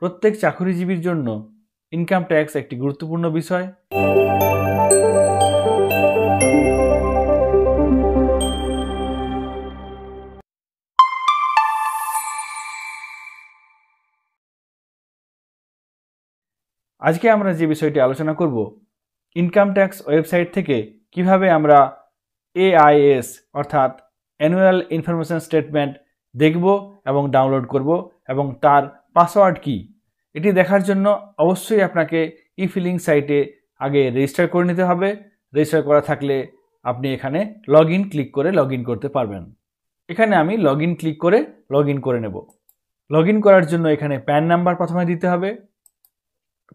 প্রত্যেক চাকরিজীবীর জন্য income tax একটি গুরুত্বপূর্ণ বিষয় আজকে আমরা যে বিষয়টি আলোচনা করব ইনকাম ট্যাক্স ওয়েবসাইট থেকে কিভাবে আমরা এআইএস অর্থাৎ অ্যানুয়াল ইনফরমেশন স্টেটমেন্ট দেখব এবং ডাউনলোড করব এবং তার পাসওয়ার্ড কি এটি দেখার জন্য অবশ্যই আপনাকে ই ফিলিং সাইটে আগে রেজিস্টার করে নিতে হবে রেজিস্টার করা থাকলে আপনি এখানে লগ ক্লিক করে লগ করতে পারবেন এখানে আমি লগ ক্লিক করে লগ করে নেব লগ করার জন্য এখানে প্যান নাম্বার প্রথমে দিতে হবে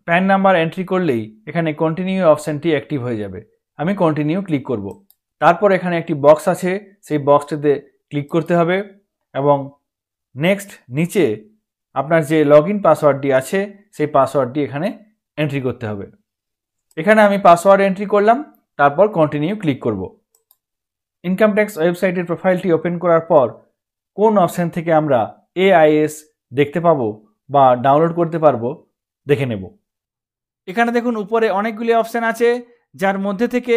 প্যান নাম্বার এন্ট্রি করলেই এখানে কন্টিনিউ অপশানটি অ্যাক্টিভ হয়ে যাবে আমি কন্টিনিউ ক্লিক করব। তারপর এখানে একটি বক্স আছে সেই বক্সটিতে ক্লিক করতে হবে এবং নেক্সট নিচে আপনার যে লগ ইন পাসওয়ার্ডটি আছে সেই পাসওয়ার্ডটি এখানে এন্ট্রি করতে হবে এখানে আমি পাসওয়ার্ড এন্ট্রি করলাম তারপর কন্টিনিউ ক্লিক করব ইনকাম ট্যাক্স ওয়েবসাইটের প্রোফাইলটি ওপেন করার পর কোন অপশান থেকে আমরা এআইএস দেখতে পাব বা ডাউনলোড করতে পারবো দেখে নেব এখানে দেখুন উপরে অনেকগুলি অপশান আছে যার মধ্যে থেকে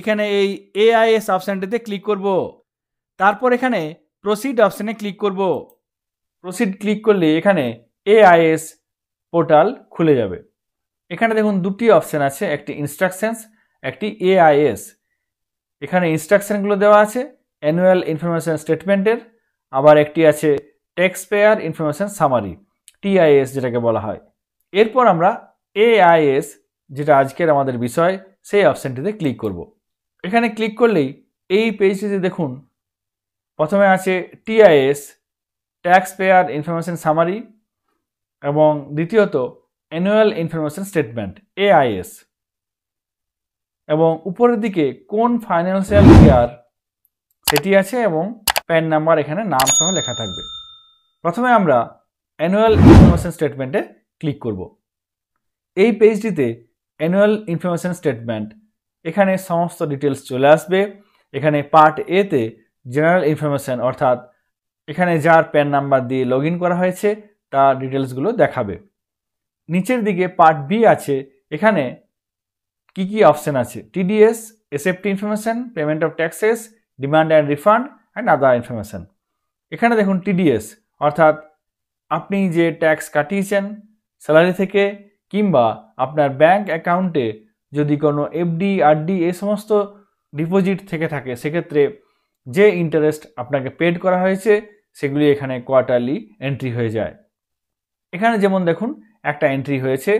এখানে এই এআইএস অপশানটিতে ক্লিক করব তারপর এখানে প্রসিড অপশানে ক্লিক করব প্রসিড ক্লিক করলে এখানে এআইএস পোর্টাল খুলে যাবে এখানে দেখুন দুটি অপশান আছে একটি ইনস্ট্রাকশানস একটি এআইএস এখানে ইনস্ট্রাকশানগুলো দেওয়া আছে অ্যানুয়াল ইনফরমেশান স্টেটমেন্টের আবার একটি আছে taxpayer information summary TIS যেটাকে বলা হয় এরপর আমরা এআইএস যেটা আজকের আমাদের বিষয় সেই অপশানটিতে ক্লিক করব। এখানে ক্লিক করলেই এই পেজটিতে দেখুন প্রথমে আছে TIS taxpayer information summary এবং দ্বিতীয়ত অ্যানুয়াল ইনফরমেশন স্টেটমেন্ট এআইএস এবং উপরের দিকে কোন ফাইন্যান্সিয়াল ইয়ার সেটি আছে এবং প্যান নাম্বার এখানে নাম সহ লেখা থাকবে প্রথমে আমরা অ্যানুয়াল ইনফরমেশন স্টেটমেন্টে ক্লিক করব এই পেজটিতে অ্যানুয়াল ইনফরমেশন স্টেটমেন্ট এখানে সমস্ত ডিটেলস চলে আসবে এখানে পার্ট এতে জেনারেল ইনফরমেশন অর্থাৎ এখানে যার প্যান নাম্বার দিয়ে লগ করা হয়েছে তার ডিটেলসগুলো দেখাবে নিচের দিকে পার্ট বি আছে এখানে কি কি অপশান আছে TDS SFT information payment of taxes demand and refund and other information এখানে দেখুন টিডিএস অর্থাৎ আপনি যে ট্যাক্স কাটিয়েছেন স্যালারি থেকে কিংবা আপনার ব্যাংক অ্যাকাউন্টে যদি কোনো এফডি আরডি এই সমস্ত ডিপোজিট থেকে থাকে সেক্ষেত্রে যে ইন্টারেস্ট আপনাকে পেড করা হয়েছে সেগুলি এখানে কোয়ার্টারলি এন্ট্রি হয়ে যায় এখানে যেমন দেখুন একটা এন্ট্রি হয়েছে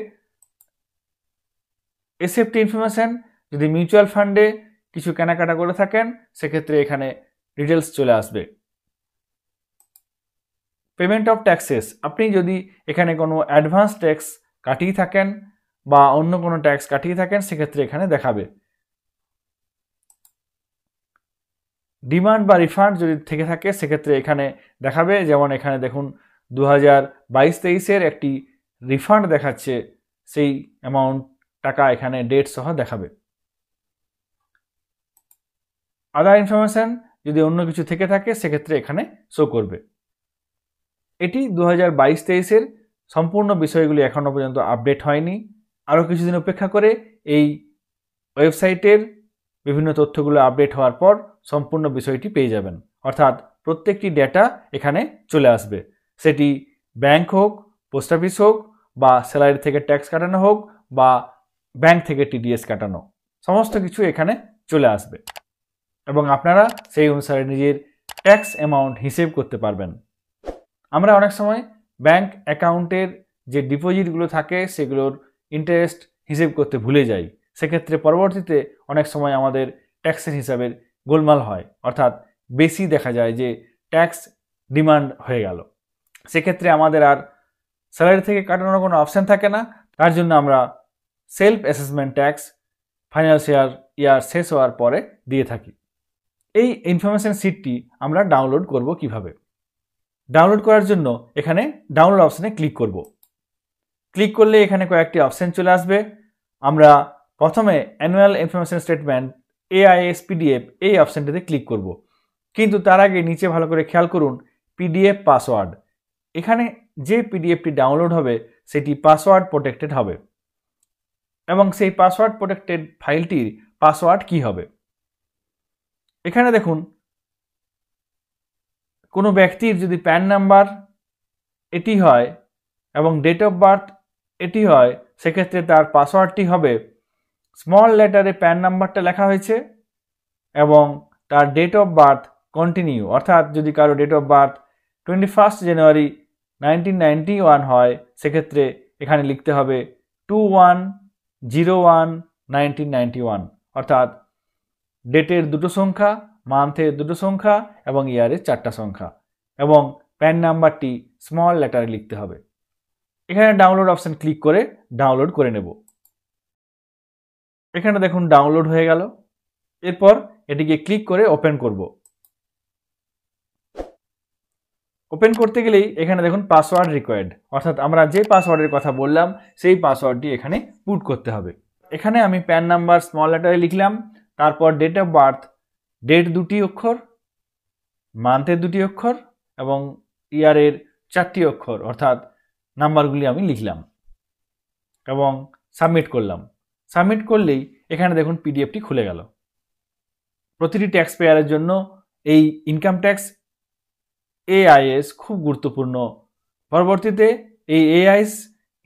এসএফটি ইনফরমেশান যদি মিউচুয়াল ফান্ডে কিছু কেনাকাটা করে থাকেন সেক্ষেত্রে এখানে ডিটেলস চলে আসবে পেমেন্ট অফ ট্যাক্সেস আপনি যদি এখানে কোনো অ্যাডভান্স ট্যাক্স কাটিয়ে থাকেন বা অন্য কোনো ট্যাক্স কাটিয়ে থাকেন সেক্ষেত্রে এখানে দেখাবে ডিমান্ড বা রিফান্ড যদি থেকে থাকে সেক্ষেত্রে এখানে দেখাবে যেমন এখানে দেখুন দু হাজার বাইশ তেইশের একটি রিফান্ড দেখাচ্ছে সেই অ্যামাউন্ট টাকা এখানে ডেট সহ দেখাবে আদার ইনফরমেশান যদি অন্য কিছু থেকে থাকে সেক্ষেত্রে এখানে শো করবে এটি দু হাজার বাইশ তেইশের সম্পূর্ণ বিষয়গুলি এখনও পর্যন্ত আপডেট হয়নি আরও কিছুদিন অপেক্ষা করে এই ওয়েবসাইটের বিভিন্ন তথ্যগুলো আপডেট হওয়ার পর সম্পূর্ণ বিষয়টি পেয়ে যাবেন অর্থাৎ প্রত্যেকটি ডেটা এখানে চলে আসবে সেটি ব্যাংক হোক পোস্ট অফিস হোক বা স্যালারি থেকে ট্যাক্স কাটানো হোক বা ব্যাংক থেকে টিডিএস কাটানো সমস্ত কিছু এখানে চলে আসবে এবং আপনারা সেই অনুসারে নিজের ট্যাক্স অ্যামাউন্ট হিসেব করতে পারবেন আমরা অনেক সময় ব্যাংক অ্যাকাউন্টের যে ডিপোজিটগুলো থাকে সেগুলোর ইন্টারেস্ট হিসেব করতে ভুলে যাই সেক্ষেত্রে পরবর্তীতে অনেক সময় আমাদের ট্যাক্সের হিসাবের গোলমাল হয় অর্থাৎ বেশি দেখা যায় যে ট্যাক্স ডিমান্ড হয়ে গেল সেক্ষেত্রে আমাদের আর স্যালারি থেকে কাটানোর কোনো অপশান থাকে না তার জন্য আমরা self assessment tax financial year শেষ হওয়ার পরে দিয়ে থাকি এই ইনফরমেশান সিটটি আমরা ডাউনলোড করব কিভাবে ডাউনলোড করার জন্য এখানে ডাউনলোড অপশানে ক্লিক করব ক্লিক করলে এখানে কয়েকটি অপশান চলে আসবে আমরা প্রথমে annual information statement AIS PDF এই অপশানটিতে ক্লিক করব। কিন্তু তার আগে নিচে ভালো করে খেয়াল করুন পিডিএফ পাসওয়ার্ড এখানে যে পিডিএফটি ডাউনলোড হবে সেটি পাসওয়ার্ড প্রোটেক্টেড হবে এবং সেই পাসওয়ার্ড প্রোটেক্টেড ফাইলটির পাসওয়ার্ড কি হবে এখানে দেখুন কোনো ব্যক্তির যদি প্যান নাম্বার এটি হয় এবং ডেট অফ বার্থ এটি হয় সেক্ষেত্রে তার পাসওয়ার্ডটি হবে স্মল লেটারে প্যান নাম্বারটা লেখা হয়েছে এবং তার ডেট অফ বার্থ কন্টিনিউ অর্থাৎ যদি কারো date of birth twenty first January nineteen ninety one হয় সেক্ষেত্রে এখানে লিখতে হবে two one zero one nineteen ninety one অর্থাৎ ডেটের দুটো সংখ্যা মান্থের দুটো সংখ্যা এবং ইয়ারের চারটা সংখ্যা এবং প্যান নাম্বারটি স্মল লেটারে লিখতে হবে এখানে ডাউনলোড অপশান ক্লিক করে ডাউনলোড করে নেব এখানে দেখুন ডাউনলোড হয়ে গেল এরপর এটিকে ক্লিক করে ওপেন করব ওপেন করতে গেলেই এখানে দেখুন পাসওয়ার্ড রিকোয়ার্ড অর্থাৎ আমরা যে পাসওয়ার্ডের কথা বললাম সেই পাসওয়ার্ডটি এখানে পুট করতে হবে এখানে আমি প্যান নাম্বার স্মল লেটারে লিখলাম তারপর ডেট অফ বার্থ ডেট দুটি অক্ষর মান্থের দুটি অক্ষর এবং ইয়ারের চারটি অক্ষর অর্থাৎ নাম্বারগুলি আমি লিখলাম এবং সাবমিট করলাম সাবমিট করলেই এখানে দেখুন পিডিএফটি খুলে গেল প্রতিটি ট্যাক্স পেয়ারের জন্য এই ইনকাম ট্যাক্স এআইএস খুব গুরুত্বপূর্ণ পরবর্তীতে এই এআইএস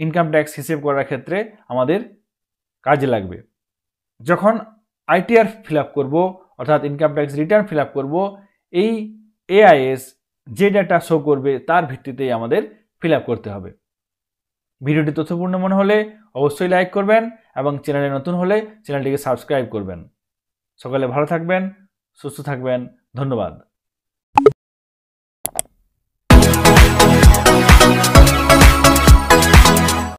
ইনকাম ট্যাক্স হিসেব করার ক্ষেত্রে আমাদের কাজে লাগবে যখন আইটিআর ফিল আপ করবো অর্থাৎ income tax return fill up করবো এই এআইএস যে ডাটা শো করবে তার ভিত্তিতেই আমাদের ফিল আপ করতে হবে ভিডিওটি তথ্যপূর্ণ মনে হলে অবশ্যই লাইক করবেন এবং চ্যানেলে নতুন হলে চ্যানেলটিকে সাবস্ক্রাইব করবেন সকালে ভালো থাকবেন সুস্থ থাকবেন ধন্যবাদ